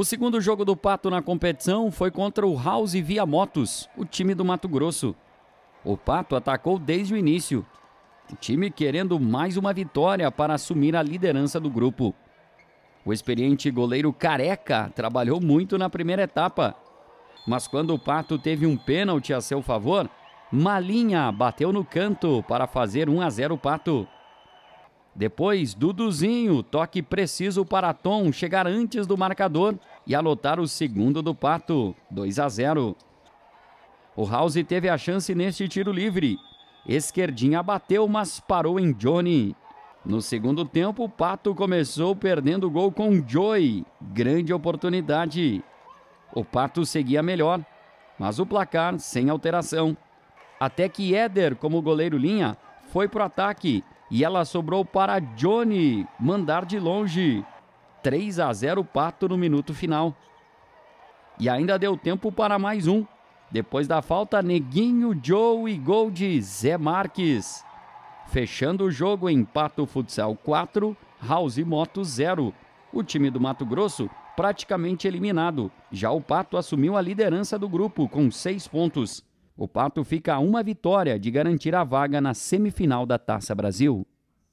O segundo jogo do Pato na competição foi contra o House Via Motos, o time do Mato Grosso. O Pato atacou desde o início, o time querendo mais uma vitória para assumir a liderança do grupo. O experiente goleiro Careca trabalhou muito na primeira etapa, mas quando o Pato teve um pênalti a seu favor, Malinha bateu no canto para fazer 1 a 0 o Pato. Depois, Duduzinho, toque preciso para Tom chegar antes do marcador e anotar o segundo do Pato, 2 a 0. O House teve a chance neste tiro livre. Esquerdinha bateu, mas parou em Johnny. No segundo tempo, o Pato começou perdendo o gol com Joey. Grande oportunidade. O Pato seguia melhor, mas o placar sem alteração. Até que Éder, como goleiro linha, foi pro ataque e ela sobrou para Johnny mandar de longe. 3 a 0 Pato no minuto final. E ainda deu tempo para mais um. Depois da falta, Neguinho, Joe e gol de Zé Marques. Fechando o jogo, em Pato futsal 4, House Moto 0. O time do Mato Grosso praticamente eliminado. Já o Pato assumiu a liderança do grupo com 6 pontos. O Pato fica a uma vitória de garantir a vaga na semifinal da Taça Brasil.